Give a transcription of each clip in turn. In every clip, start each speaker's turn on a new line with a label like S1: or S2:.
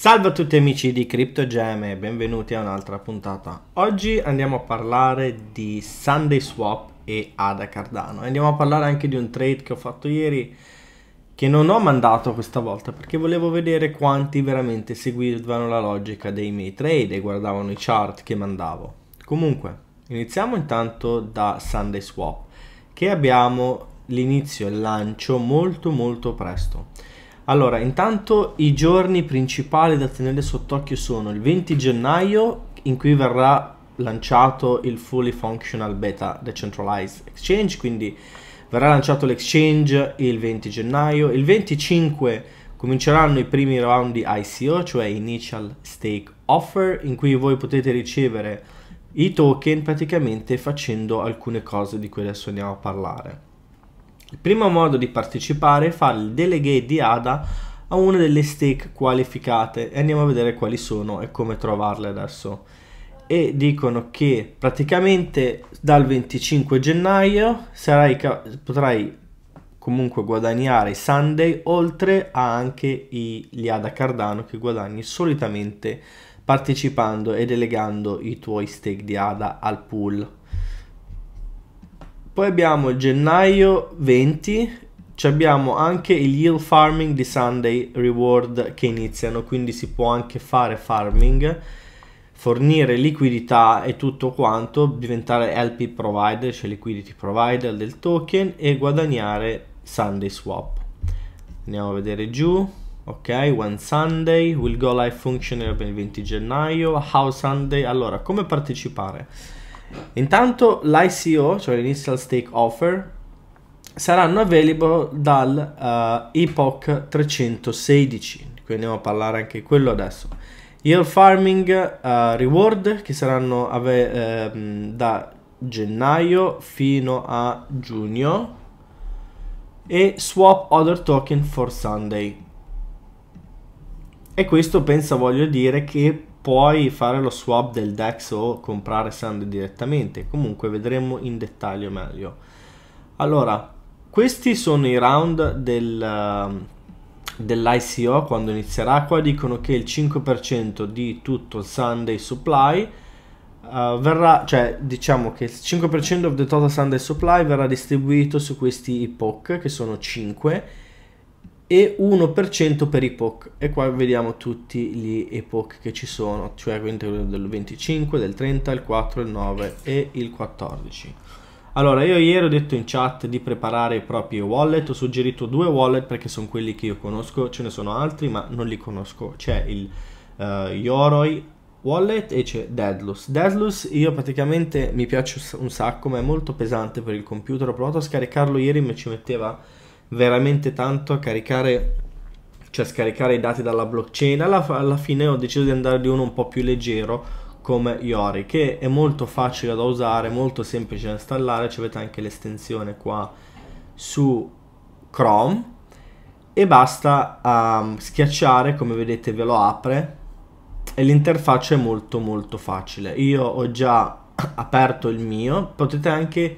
S1: Salve a tutti amici di CryptoGem e benvenuti a un'altra puntata. Oggi andiamo a parlare di Sunday Swap e Ada Cardano. Andiamo a parlare anche di un trade che ho fatto ieri che non ho mandato questa volta perché volevo vedere quanti veramente seguivano la logica dei miei trade e guardavano i chart che mandavo. Comunque, iniziamo intanto da Sunday Swap che abbiamo l'inizio e il lancio molto molto presto. Allora, intanto i giorni principali da tenere sott'occhio sono il 20 gennaio, in cui verrà lanciato il Fully Functional Beta Decentralized Exchange, quindi verrà lanciato l'exchange il 20 gennaio, il 25 cominceranno i primi round di ICO, cioè Initial Stake Offer, in cui voi potete ricevere i token praticamente facendo alcune cose di cui adesso andiamo a parlare. Il primo modo di partecipare è fare il delegate di ADA a una delle stake qualificate e andiamo a vedere quali sono e come trovarle adesso e dicono che praticamente dal 25 gennaio sarai, potrai comunque guadagnare i Sunday oltre a anche i, gli ADA Cardano che guadagni solitamente partecipando e delegando i tuoi stake di ADA al pool poi abbiamo gennaio 20, ci abbiamo anche il yield farming di Sunday reward che iniziano, quindi si può anche fare farming, fornire liquidità e tutto quanto, diventare LP provider, cioè liquidity provider del token e guadagnare Sunday swap. Andiamo a vedere giù. Ok, when Sunday will go live functioner per il 20 gennaio, how Sunday. Allora, come partecipare? Intanto l'ICO, cioè l'Initial Stake Offer, saranno available dal uh, Epoch 316, cui andiamo a parlare anche quello adesso. Yield Farming uh, Reward che saranno ave- uh, da gennaio fino a giugno e Swap Other Token for Sunday. E questo pensa voglio dire che puoi fare lo swap del DEX o comprare Sand direttamente. Comunque vedremo in dettaglio meglio. Allora, questi sono i round del, ehm, dell'ICO quando inizierà. Qua dicono che il 5% di tutto il Sunday supply uh, verrà, cioè diciamo che il 5% of the total Sunday supply verrà distribuito su questi IPOC che sono 5 e 1% per i e qua vediamo tutti gli epoch che ci sono cioè del 25 del 30 il 4 il 9 e il 14 allora io ieri ho detto in chat di preparare i propri wallet ho suggerito due wallet perché sono quelli che io conosco ce ne sono altri ma non li conosco c'è il uh, Yoroi wallet e c'è Deadlus Deadlus io praticamente mi piace un sacco ma è molto pesante per il computer ho provato a scaricarlo ieri ma ci metteva veramente tanto a caricare cioè scaricare i dati dalla blockchain alla, alla fine ho deciso di andare di uno un po' più leggero come Iori che è molto facile da usare molto semplice da installare ci avete anche l'estensione qua su Chrome e basta um, schiacciare come vedete ve lo apre e l'interfaccia è molto molto facile io ho già aperto il mio potete anche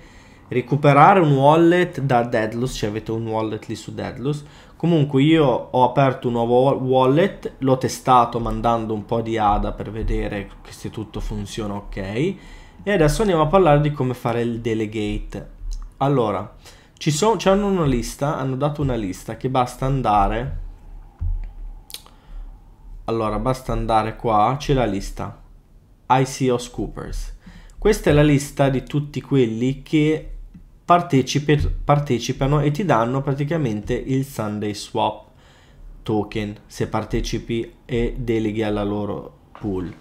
S1: recuperare un wallet da Deadloss, cioè avete un wallet lì su Deadloss. Comunque io ho aperto un nuovo wallet, l'ho testato mandando un po' di ADA per vedere se tutto funziona ok. E adesso andiamo a parlare di come fare il delegate. Allora, ci sono, hanno una lista, hanno dato una lista che basta andare... Allora, basta andare qua, c'è la lista. ICO Scoopers. Questa è la lista di tutti quelli che partecipano e ti danno praticamente il Sunday Swap token se partecipi e deleghi alla loro pool.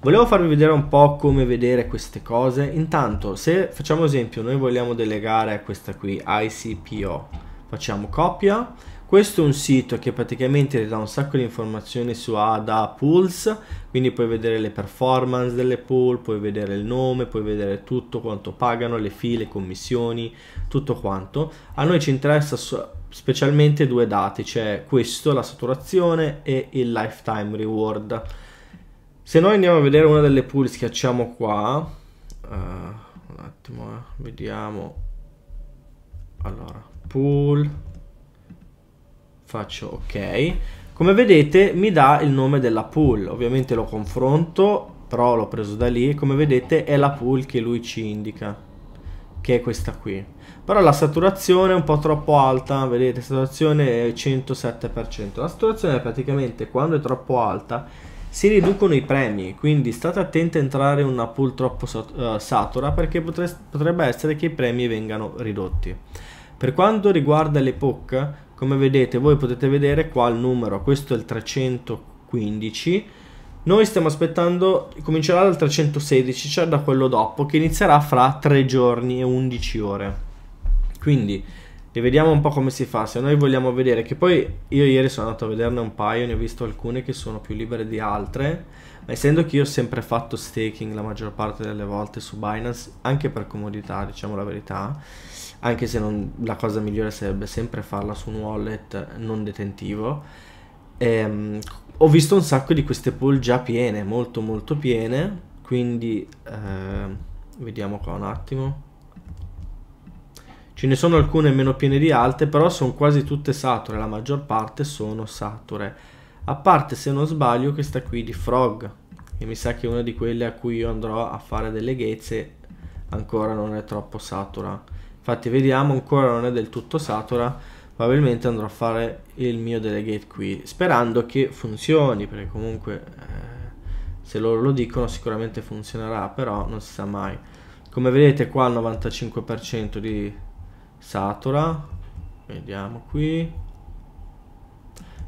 S1: Volevo farvi vedere un po' come vedere queste cose. Intanto, se facciamo esempio, noi vogliamo delegare questa qui, ICPO, facciamo copia questo è un sito che praticamente ti dà un sacco di informazioni su ADA Pools, quindi puoi vedere le performance delle pool, puoi vedere il nome, puoi vedere tutto quanto pagano, le file, commissioni, tutto quanto. A noi ci interessa specialmente due dati, cioè questo, la saturazione e il lifetime reward. Se noi andiamo a vedere una delle pool, schiacciamo qua, uh, un attimo, eh. vediamo, allora, pool faccio ok come vedete mi dà il nome della pool ovviamente lo confronto però l'ho preso da lì come vedete è la pool che lui ci indica che è questa qui però la saturazione è un po' troppo alta vedete saturazione è 107% la saturazione praticamente quando è troppo alta si riducono i premi quindi state attenti a entrare in una pool troppo eh, satura perché potrebbe essere che i premi vengano ridotti per quanto riguarda l'epoca come vedete voi potete vedere qua il numero questo è il 315 noi stiamo aspettando comincerà dal 316 cioè da quello dopo che inizierà fra 3 giorni e 11 ore quindi e vediamo un po' come si fa, se noi vogliamo vedere, che poi io ieri sono andato a vederne un paio, ne ho visto alcune che sono più libere di altre, ma essendo che io ho sempre fatto staking la maggior parte delle volte su Binance, anche per comodità, diciamo la verità, anche se non, la cosa migliore sarebbe sempre farla su un wallet non detentivo, ehm, ho visto un sacco di queste pool già piene, molto molto piene, quindi eh, vediamo qua un attimo Ce ne sono alcune meno piene di altre, però sono quasi tutte sature, la maggior parte sono sature. A parte, se non sbaglio, questa qui di Frog, che mi sa che è una di quelle a cui io andrò a fare delle ghezze, ancora non è troppo satura. Infatti vediamo, ancora non è del tutto satura, probabilmente andrò a fare il mio delegate qui, sperando che funzioni, perché comunque eh, se loro lo dicono sicuramente funzionerà, però non si sa mai. Come vedete qua il 95% di satura vediamo qui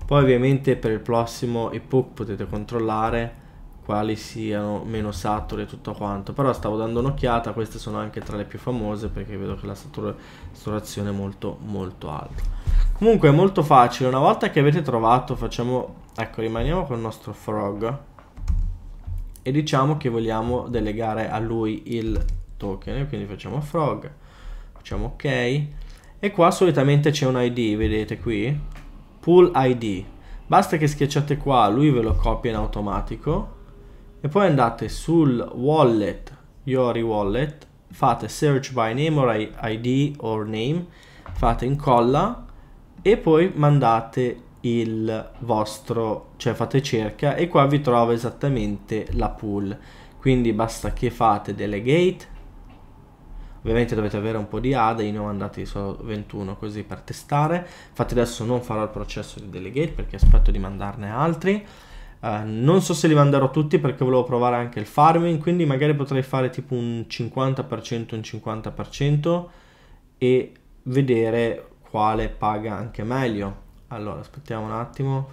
S1: poi ovviamente per il prossimo epoch potete controllare quali siano meno sature e tutto quanto però stavo dando un'occhiata queste sono anche tra le più famose perché vedo che la saturazione è molto molto alta comunque è molto facile una volta che avete trovato facciamo ecco rimaniamo con il nostro frog e diciamo che vogliamo delegare a lui il token quindi facciamo frog facciamo ok e qua solitamente c'è un id vedete qui pull id basta che schiacciate qua lui ve lo copia in automatico e poi andate sul wallet Yori wallet fate search by name or id or name fate incolla e poi mandate il vostro cioè fate cerca e qua vi trova esattamente la pool quindi basta che fate delegate Ovviamente dovete avere un po' di ADA, io ne ho mandati solo 21 così per testare. Infatti adesso non farò il processo di delegate perché aspetto di mandarne altri. Uh, non so se li manderò tutti perché volevo provare anche il farming, quindi magari potrei fare tipo un 50%, un 50% e vedere quale paga anche meglio. Allora, aspettiamo un attimo.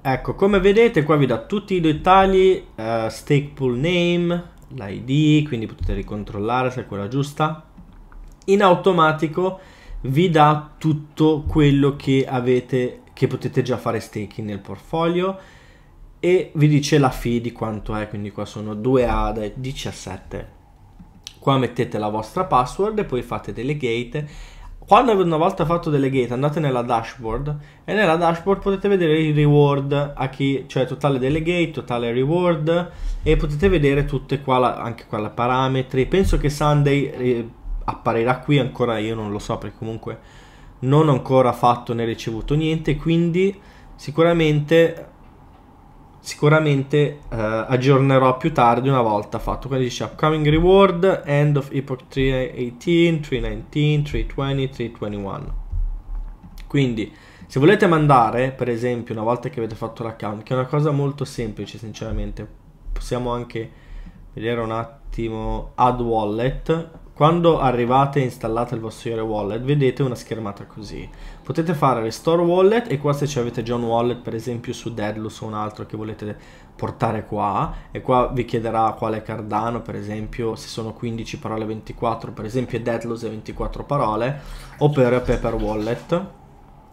S1: Ecco, come vedete qua vi dà tutti i dettagli, uh, stake pool name, l'ID, quindi potete ricontrollare se è quella giusta. In automatico vi dà tutto quello che avete, che potete già fare staking nel portfolio e vi dice la fee di quanto è, quindi qua sono 2 ADA 17. Qua mettete la vostra password e poi fate delle gate quando una volta fatto delle gate andate nella dashboard e nella dashboard potete vedere il reward a chi, cioè totale delle gate, totale reward e potete vedere tutte qua la, anche qua la parametri. Penso che Sunday eh, apparirà qui ancora, io non lo so perché comunque non ho ancora fatto né ricevuto niente, quindi sicuramente sicuramente uh, aggiornerò più tardi una volta fatto quindi dice upcoming reward end of epoch 318 319 320 321 quindi se volete mandare per esempio una volta che avete fatto l'account che è una cosa molto semplice sinceramente possiamo anche vedere un attimo add wallet quando arrivate e installate il vostro Yore Wallet vedete una schermata così. Potete fare Restore Wallet e qua se avete già un wallet per esempio su Deadlus o un altro che volete portare qua e qua vi chiederà quale Cardano per esempio se sono 15 parole 24 per esempio Deadlus è 24 parole oppure Paper Wallet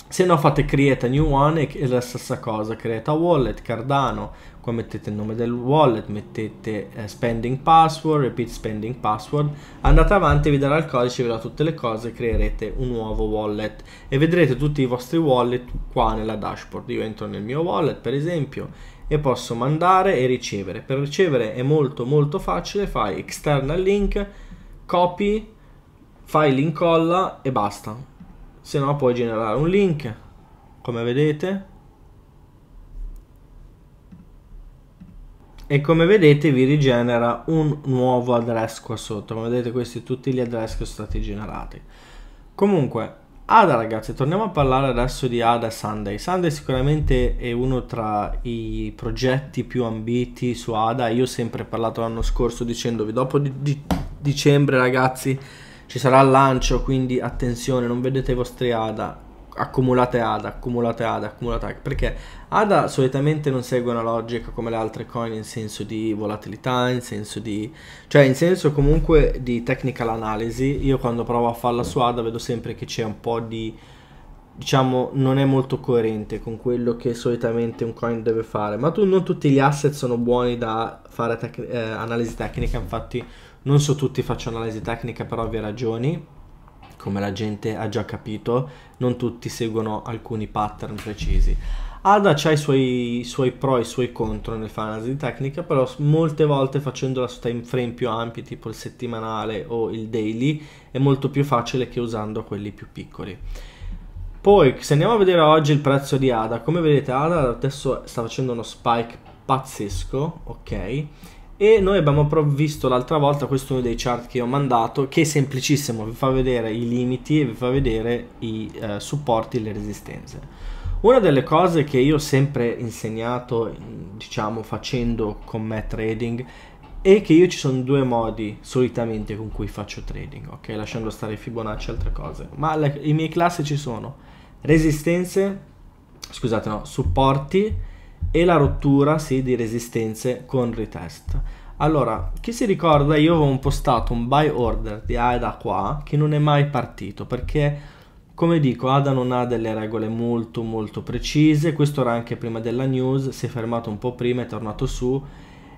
S1: se no fate create a new one e la stessa cosa create a wallet cardano qua mettete il nome del wallet mettete eh, spending password repeat spending password andate avanti vi darà il codice vi darà tutte le cose creerete un nuovo wallet e vedrete tutti i vostri wallet qua nella dashboard io entro nel mio wallet per esempio e posso mandare e ricevere per ricevere è molto molto facile fai external link copy file incolla e basta se no puoi generare un link come vedete e come vedete vi rigenera un nuovo address qua sotto come vedete questi tutti gli address che sono stati generati comunque Ada ragazzi torniamo a parlare adesso di Ada Sunday Sunday sicuramente è uno tra i progetti più ambiti su Ada io ho sempre parlato l'anno scorso dicendovi dopo di di dicembre ragazzi ci sarà il lancio, quindi attenzione, non vedete i vostri ADA, accumulate ADA, accumulate ADA, accumulate ADA, perché ADA solitamente non segue una logica come le altre coin in senso di volatilità, in senso di... cioè in senso comunque di technical analysis, io quando provo a farla su ADA vedo sempre che c'è un po' di diciamo, non è molto coerente con quello che solitamente un coin deve fare. Ma tu, non tutti gli asset sono buoni da fare tec eh, analisi tecnica, infatti non so tutti faccio analisi tecnica per ovvie ragioni, come la gente ha già capito, non tutti seguono alcuni pattern precisi. Ada ha i suoi, suoi, pro e i suoi contro nel fare analisi tecnica, però molte volte facendola su time frame più ampi, tipo il settimanale o il daily, è molto più facile che usando quelli più piccoli. Poi, se andiamo a vedere oggi il prezzo di ADA, come vedete ADA adesso sta facendo uno spike pazzesco, ok? E noi abbiamo provvisto l'altra volta, questo è uno dei chart che ho mandato, che è semplicissimo, vi fa vedere i limiti e vi fa vedere i eh, supporti e le resistenze. Una delle cose che io ho sempre insegnato, diciamo, facendo con me trading, è che io ci sono due modi solitamente con cui faccio trading, ok? Lasciando stare Fibonacci e altre cose, ma le, i miei classici sono resistenze, scusate no, supporti e la rottura sì, di resistenze con retest. Allora, chi si ricorda io avevo postato un buy order di ADA qua che non è mai partito perché come dico ADA non ha delle regole molto molto precise, questo era anche prima della news, si è fermato un po' prima, è tornato su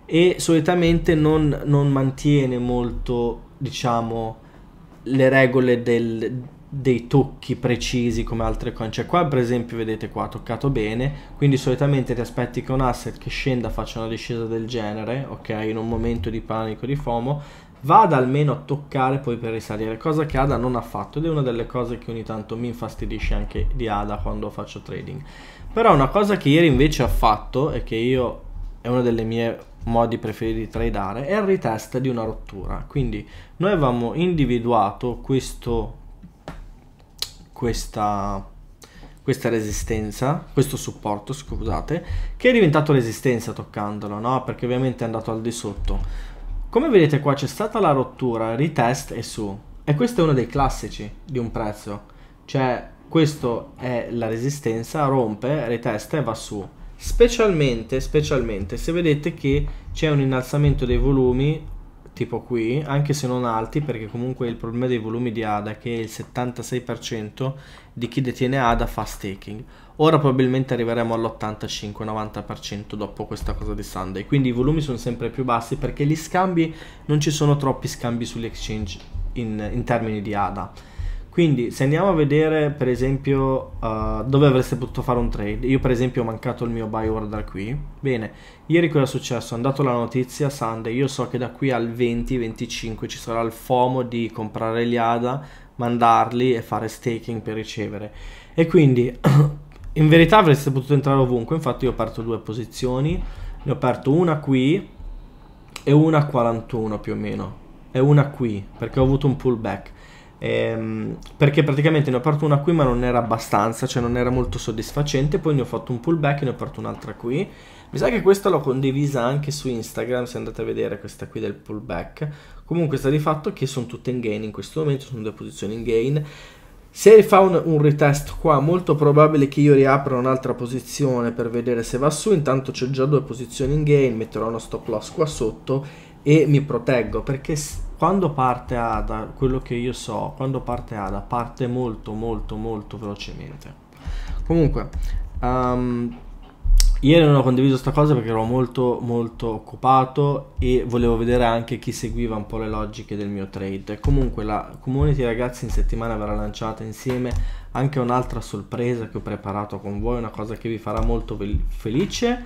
S1: e solitamente non, non mantiene molto diciamo le regole del, dei tocchi precisi come altre coin cioè qua per esempio vedete qua ha toccato bene quindi solitamente ti aspetti che un asset che scenda faccia una discesa del genere ok in un momento di panico di FOMO vada almeno a toccare poi per risalire cosa che ADA non ha fatto ed è una delle cose che ogni tanto mi infastidisce anche di ADA quando faccio trading però una cosa che ieri invece ha fatto e che io è una delle mie modi preferiti di tradare è il retest di una rottura quindi noi avevamo individuato questo questa, questa resistenza, questo supporto, scusate, che è diventato resistenza toccandolo, no? Perché ovviamente è andato al di sotto. Come vedete qua c'è stata la rottura, retest e su. E questo è uno dei classici di un prezzo. Cioè, questo è la resistenza, rompe, retesta e va su. Specialmente, specialmente se vedete che c'è un innalzamento dei volumi tipo qui, anche se non alti, perché comunque il problema dei volumi di ADA è che il 76% di chi detiene ADA fa staking. Ora probabilmente arriveremo all'85-90% dopo questa cosa di Sunday, quindi i volumi sono sempre più bassi perché gli scambi non ci sono troppi scambi sull'exchange in, in termini di ADA quindi se andiamo a vedere per esempio uh, dove avreste potuto fare un trade, io per esempio ho mancato il mio buy order qui, bene, ieri cosa è successo? È andata la notizia Sunday, io so che da qui al 20-25 ci sarà il FOMO di comprare gli ADA, mandarli e fare staking per ricevere. E quindi in verità avreste potuto entrare ovunque, infatti io ho aperto due posizioni, ne ho aperto una qui e una a 41 più o meno, e una qui perché ho avuto un pullback ehm, perché praticamente ne ho aperto una qui ma non era abbastanza, cioè non era molto soddisfacente, poi ne ho fatto un pullback e ne ho aperto un'altra qui. Mi sa che questa l'ho condivisa anche su Instagram, se andate a vedere questa qui del pullback. Comunque sta di fatto che sono tutte in gain in questo momento, sono due posizioni in gain. Se fa un, un, retest qua, molto probabile che io riapra un'altra posizione per vedere se va su. Intanto c'è già due posizioni in gain, metterò uno stop loss qua sotto e mi proteggo perché quando parte Ada, quello che io so, quando parte Ada, parte molto molto molto velocemente. Comunque, um, Ieri non ho condiviso questa cosa perché ero molto molto occupato e volevo vedere anche chi seguiva un po' le logiche del mio trade. Comunque la community ragazzi in settimana verrà lanciata insieme anche un'altra sorpresa che ho preparato con voi, una cosa che vi farà molto felice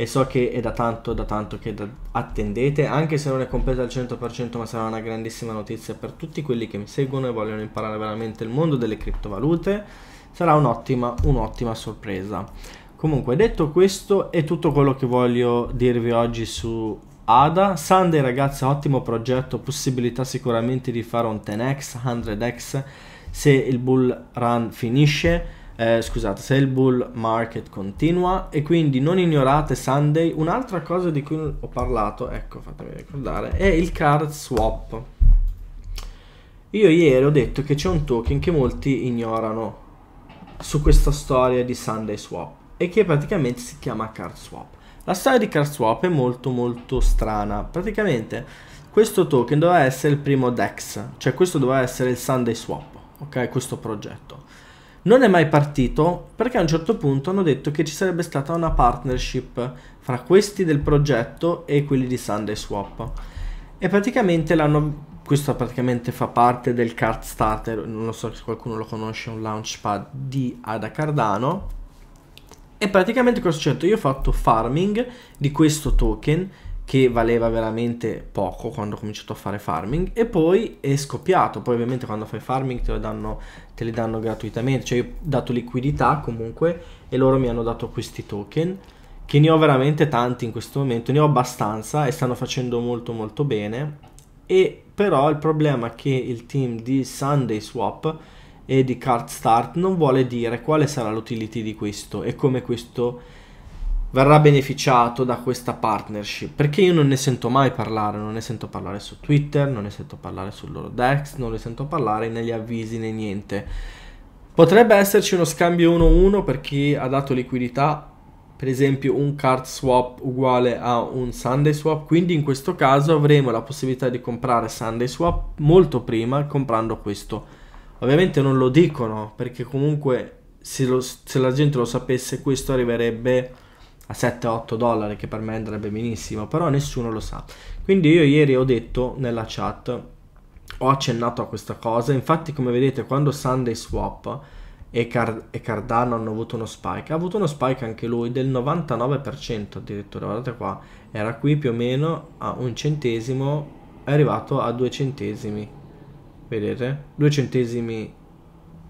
S1: e so che è da tanto, da tanto che da... attendete, anche se non è completa al 100%, ma sarà una grandissima notizia per tutti quelli che mi seguono e vogliono imparare veramente il mondo delle criptovalute, sarà un'ottima, un'ottima sorpresa. Comunque, detto questo, è tutto quello che voglio dirvi oggi su ADA. Sunday, ragazzi, ottimo progetto, possibilità sicuramente di fare un 10x, 100x se il bull run finisce eh, scusate, se il bull market continua e quindi non ignorate Sunday. Un'altra cosa di cui ho parlato, ecco, fatemi ricordare, è il card swap. Io ieri ho detto che c'è un token che molti ignorano su questa storia di Sunday swap e che praticamente si chiama card swap. La storia di card swap è molto molto strana. Praticamente questo token doveva essere il primo DEX, cioè questo doveva essere il Sunday swap, ok? Questo progetto non è mai partito perché a un certo punto hanno detto che ci sarebbe stata una partnership fra questi del progetto e quelli di Sunday Swap. E praticamente l'hanno. Questo praticamente fa parte del card starter, non so se qualcuno lo conosce, un launchpad di Ada Cardano. E praticamente cosa ho Io ho fatto farming di questo token che valeva veramente poco quando ho cominciato a fare farming e poi è scoppiato poi ovviamente quando fai farming te, danno, te li danno gratuitamente cioè ho dato liquidità comunque e loro mi hanno dato questi token che ne ho veramente tanti in questo momento ne ho abbastanza e stanno facendo molto molto bene e però il problema è che il team di Sunday Swap e di Card Start non vuole dire quale sarà l'utility di questo e come questo verrà beneficiato da questa partnership perché io non ne sento mai parlare non ne sento parlare su twitter non ne sento parlare sul loro dex non ne sento parlare negli avvisi né niente potrebbe esserci uno scambio 1-1 per chi ha dato liquidità per esempio un card swap uguale a un sunday swap quindi in questo caso avremo la possibilità di comprare sunday swap molto prima comprando questo ovviamente non lo dicono perché comunque se, lo, se la gente lo sapesse questo arriverebbe a 7-8 dollari che per me andrebbe benissimo, però nessuno lo sa. Quindi io ieri ho detto nella chat, ho accennato a questa cosa, infatti come vedete quando Sunday Swap e, Card e Cardano hanno avuto uno spike, ha avuto uno spike anche lui del 99% addirittura, guardate qua, era qui più o meno a un centesimo, è arrivato a due centesimi, vedete? Due centesimi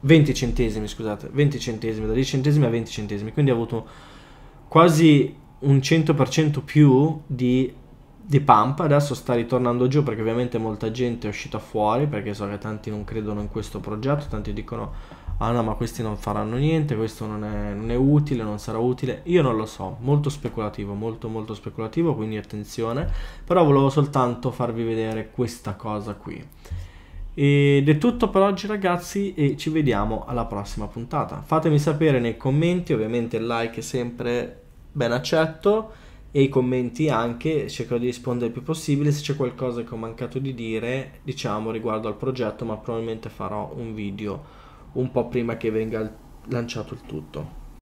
S1: 20 centesimi, scusate, 20 centesimi, da 10 centesimi a 20 centesimi, quindi ha avuto quasi un 100% più di, di Pump. Adesso sta ritornando giù perché ovviamente molta gente è uscita fuori perché so che tanti non credono in questo progetto, tanti dicono ah no ma questi non faranno niente, questo non è, non è utile, non sarà utile. Io non lo so, molto speculativo, molto molto speculativo, quindi attenzione. Però volevo soltanto farvi vedere questa cosa qui. Ed è tutto per oggi ragazzi e ci vediamo alla prossima puntata. Fatemi sapere nei commenti, ovviamente like sempre ben accetto e i commenti anche cercherò di rispondere il più possibile se c'è qualcosa che ho mancato di dire diciamo riguardo al progetto ma probabilmente farò un video un po' prima che venga lanciato il tutto